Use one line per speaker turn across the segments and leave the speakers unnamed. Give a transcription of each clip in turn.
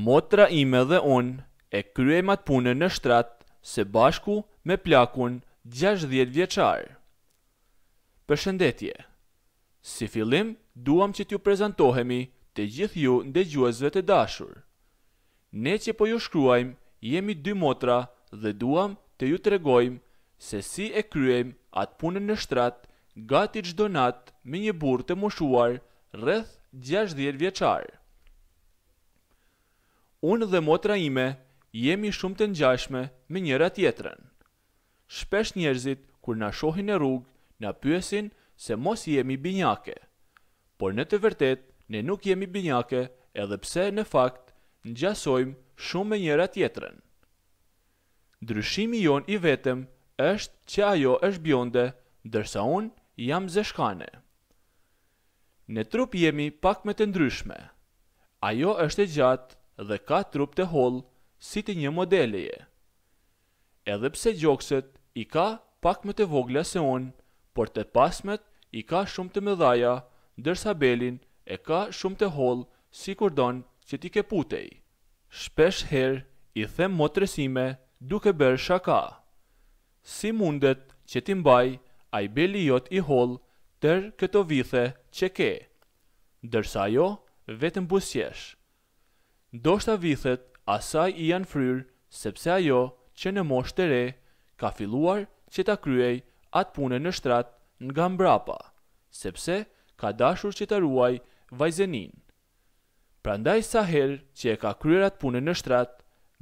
Motra ime dhe unë e kryem atë punën në shtratë se bashku me plakun 60 vjeqarë. Përshëndetje Si filim, duam që t'ju prezentohemi të gjithë ju ndëgjuesve të dashur. Ne që po ju shkruajmë, jemi dy motra dhe duam të ju të regojmë se si e kryem atë punën në shtratë gati qdo natë me një burë të mushuar rrëth 60 vjeqarë. Unë dhe motra ime jemi shumë të ngjashme me njëra tjetrën. Shpesh njerëzit kur na shohin në rrugë na pyesin se mos jemi binjake. Por në të vërtetë ne nuk jemi binjake, edhe pse në fakt gjasojmë shumë me njëra tjetrën. Ndryshimi jon i vetëm është që ajo është bjonde, ndërsa unë jam zeshkane. Në trup jemi pak më të ndryshme. Ajo është e gjatë dhe ka trup të hol si të një modeleje. Edhe pse gjokset i ka pak më të vogla se unë, por të pasmet i ka shumë të mëdhaja, dërsa belin e ka shumë të hol si kur donë që ti ke putej. Shpesh herë i them motresime duke bërë shaka. Si mundet që ti mbaj, a i beli jot i hol tër këto vithe që ke. Dërsa jo, vetëm busjesh. Ndo shta vithet, asaj i janë fryr, sepse ajo që në mosh të re, ka filuar që ta kryej atë punë në shtrat nga mbrapa, sepse ka dashur që ta ruaj vajzenin. Pra ndaj sa herë që e ka kryer atë punë në shtrat,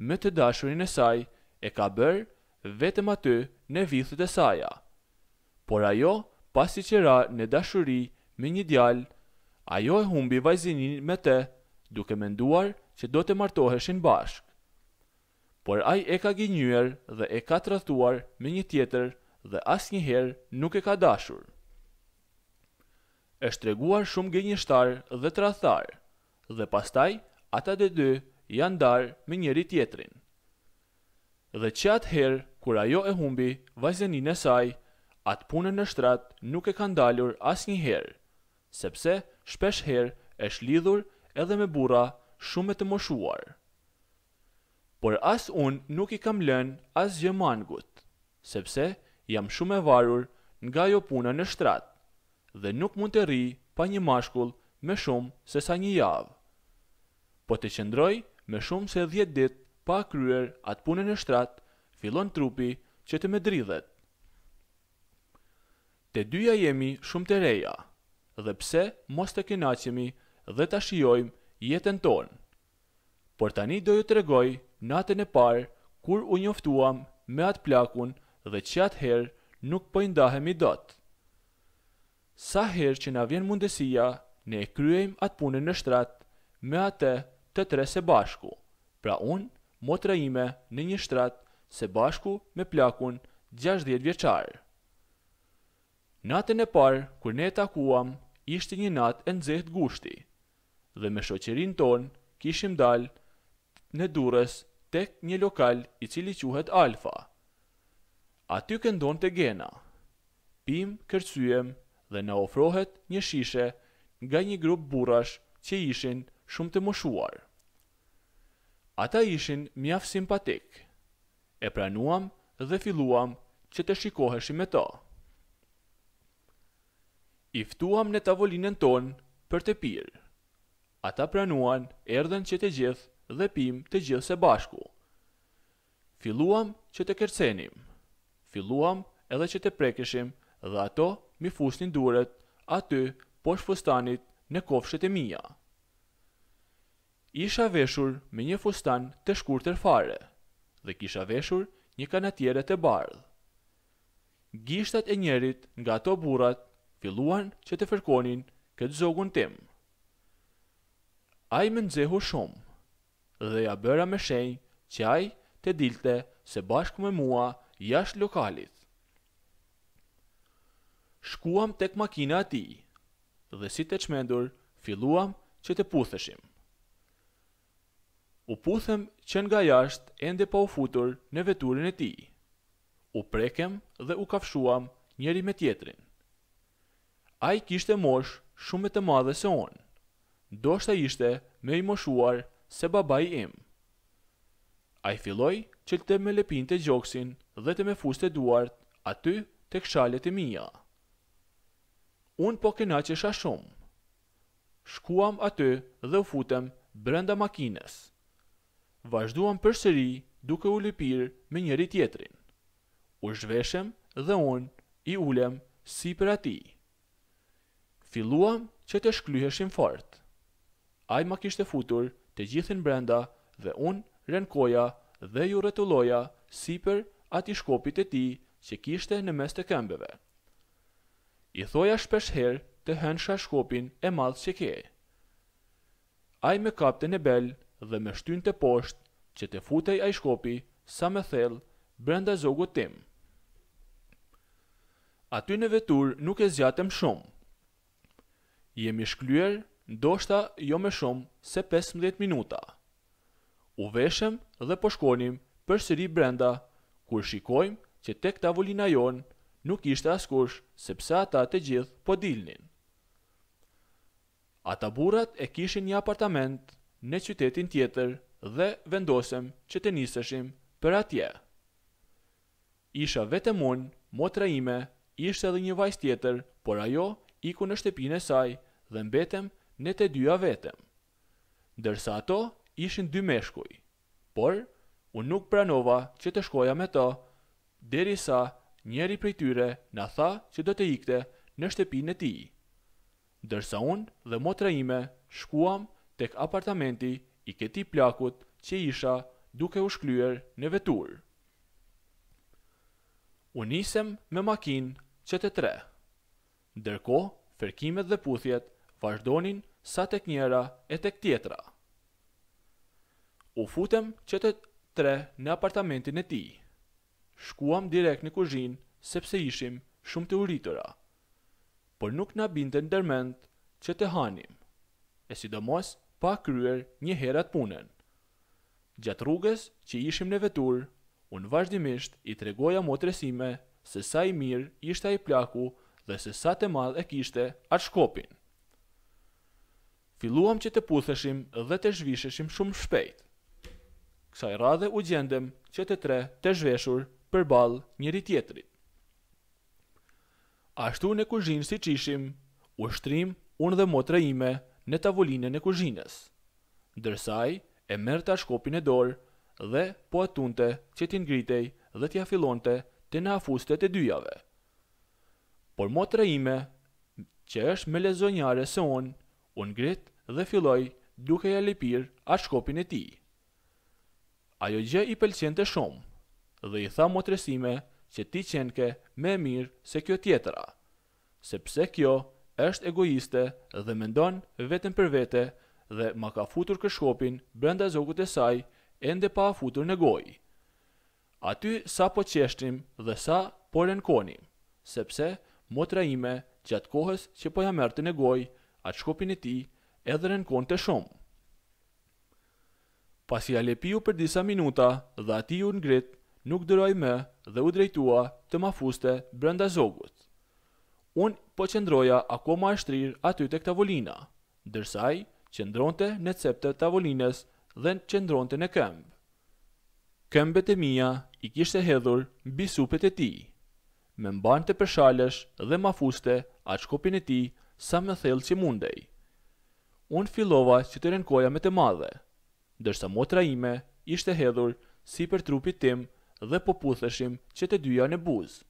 me të dashurin e saj e ka bërë vetëm atë në vithet e saja. Por ajo, pasi që ra në dashuri me një djalë, ajo e humbi vajzenin me të, duke menduar, që do të martoheshin bashk. Por ai e ka gënjur dhe e ka tradhtuar me një tjetër dhe asnjëherë nuk e ka dashur. Është treguar shumë gënjeshtar dhe tradhtar, dhe pastaj ata të dy janë ndarë me njëri tjetrin. Dhe që atë kur ajo e humbi, vajzenin e saj, atë punën në shtratë nuk e ka ndalur as një sepse shpesh herë e shlidhur edhe me bura shumë të moshuar. Por as unë nuk i kam lën as gjë mangut, sepse jam shumë e varur nga jo puna në shtrat, dhe nuk mund të ri pa një mashkull me shumë se sa një javë. Po të qëndroj me shumë se dhjetë dit pa kryer atë punë në shtrat, filon trupi që të me dridhet. Të dyja jemi shumë të reja, dhe pse mos të kenacimi dhe të shiojmë jetën tonë. Por tani do ju të regoj natën e parë kur u njoftuam me atë plakun dhe që atë herë nuk po i dotë. Sa herë që na vjen mundësia, ne e kryejmë atë punën në shtratë me atë të tre se bashku. Pra unë, motra ime në një shtratë se bashku me plakun 60 vjeqarë. Natën e parë, kur ne e takuam, ishte një natë e nëzeht gushti dhe me shoqerin ton kishim dal në durës tek një lokal i cili quhet Alfa. Aty këndon të gena. Pim, kërcyem dhe në ofrohet një shishe nga një grup burash që ishin shumë të moshuar. Ata ishin mjaft simpatik. E pranuam dhe filluam që të shikoheshi me ta. I ftuam në tavolinën ton për të pirë. Ata pranuan, erdhen që të gjithë dhe pim të gjithë se bashku. Filuam që të kërcenim. Filuam edhe që të prekeshim dhe ato mi fusnin duret aty poshtë fustanit në kofshet e mija. Isha veshur me një fustan të shkurtër fare dhe kisha veshur një kanatjere të bardhë. Gishtat e njerit nga ato burat filluan që të fërkonin këtë zogun temë a i më nëzehu shumë, dhe ja bëra me shenjë që a i të dilte se bashkë me mua jashtë lokalit. Shkuam tek makina ati, dhe si të qmendur, filluam që të putheshim. U puthem që nga jashtë ende pa u futur në veturin e ti. U prekem dhe u kafshuam njëri me tjetrin. A i kishte mosh shumë të madhe se onë do shta ishte me i moshuar se babaj im. A i filoj që të me lepin të gjoksin dhe të me fuste duart aty të kshalet e mija. Unë po këna që isha shumë. Shkuam aty dhe u futem brenda makines. Vazhduam për sëri duke u lepir me njëri tjetrin. U zhveshem dhe unë i ulem si për ati. Filuam që të shklyheshim fort. Ai ma kishte futur të gjithin brenda dhe unë renkoja dhe ju retuloja si për ati shkopit e ti që kishte në mes të këmbëve. I thoja shpesh herë të hënësha shkopin e madhë që ke. Ai me kapte në belë dhe me shtyn të poshtë që të futej a i shkopi sa me thellë brenda zogut tim. Aty në vetur nuk e zjatëm shumë. Jemi shklyer ndoshta jo me shumë se 15 minuta. U veshëm dhe po shkonim për sëri brenda, kur shikojmë që tek tavolina jonë nuk ishte askush sepse ata të gjithë po dilnin. Ata burat e kishin një apartament në qytetin tjetër dhe vendosem që të niseshim për atje. Isha vetëm unë, motra ime, ishte edhe një vajs tjetër, por ajo iku në shtëpinë e saj dhe mbetem në të dyja vetëm. Dërsa ato ishin dy meshkuj, por unë nuk pranova që të shkoja me to, deri sa njeri prej tyre në tha që do të ikte në shtepin e ti. Dërsa unë dhe motra ime shkuam tek apartamenti i këti plakut që isha duke u shklyer në vetur. Unë isem me makinë që të tre. Dërko, fërkimet dhe puthjet vazhdonin sa tek njëra e tek tjetra. U futem që të tre në apartamentin e ti. Shkuam direkt në kuzhin, sepse ishim shumë të uritura. Por nuk në binden në dërmend që të hanim, e sidomos pa kryer një herat punen. Gjatë rrugës që ishim në vetur, unë vazhdimisht i tregoja motresime se sa i mirë ishte a i plaku dhe se sa të madhë e kishte atë shkopin filluam që të putheshim dhe të zhvisheshim shumë shpejt. Kësaj radhe u gjendem që të tre të zhveshur për balë njëri tjetrit. Ashtu në kuzhinë si qishim, u shtrim unë dhe motre ime në tavolinën e kuzhinës. Dërsaj, e mërë të shkopin e dorë dhe po atunte që ti ngritej dhe t'ja filonte të në afustet e dyjave. Por motra ime, që është me lezonjare se onë, Unë grit dhe filloj duke ja lipir shkopin e ti. Ajo gjë i pëlqen të shumë dhe i tha motresime që ti qenke me mirë se kjo tjetëra, sepse kjo është egoiste dhe mendon vetën për vete dhe ma ka futur këshkopin brenda zogut e saj ende pa futur në gojë. Aty sa po qeshtim dhe sa po renkonim, sepse motra ime gjatë kohës që po ja mërë në gojë atë shkopin e ti edhe në konë të shumë. Pas i alepi për disa minuta dhe ati u ngrit, nuk dëroj me dhe u drejtua të ma fuste brenda zogut. Unë po qëndroja ako ma ështërir aty të këta volina, dërsaj qëndronte në cepte të volines dhe në qëndronte në këmbë. Këmbët e mija i kishte hedhur hedhur bisupet e ti, me mbanë të përshalesh dhe ma fuste atë shkopin e ti sa me thellë që mundej. Unë fillova që të renkoja me të madhe, dërsa motra ime ishte hedhur si për trupit tim dhe po putheshim që të dyja në buzë.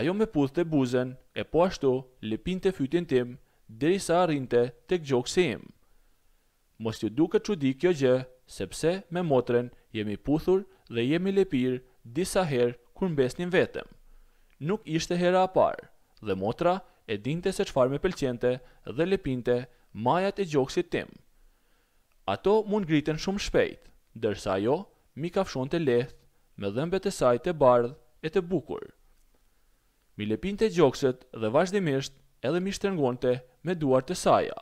Ajo me puthë të buzën e po ashtu lepin të fytin tim dhe i sa rinte të gjokë im. Mos të duke që di kjo gjë, sepse me motren jemi puthur dhe jemi lepir disa herë kur një vetëm. Nuk ishte hera a parë, dhe motra e dinte se qfar me pëlqente dhe lepinte majat e gjoksit tim. Ato mund griten shumë shpejt, dërsa jo, mi kafshon të leth, me dhëmbet e saj të bardh e të bukur. Mi lepin të dhe vazhdimisht edhe mi shtërngonte me duar të saja,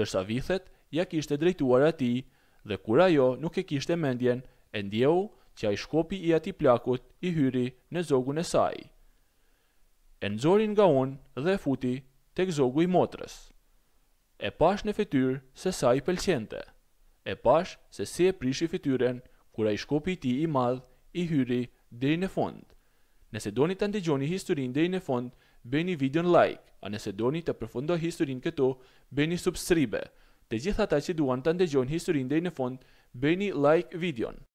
dërsa vithet ja kishte drejtuar ati dhe kura jo nuk e kishte mendjen, e ndjehu që a i shkopi i ati plakut i hyri në zogun e sajë e nxori nga unë dhe e futi tek zogu i motrës. E pash në fytyrë se sa i pëlqente. E pash se si e prishi fytyrën kur ai shkopi i tij i madh i hyri deri në fund. Nëse doni të ndigjoni historin dhe i në fond, bëni video në like, a nëse doni të përfundo historin këto, bëni subscribe. Të gjitha ta që duan të ndigjoni historin dhe i në fond, bëni like videon.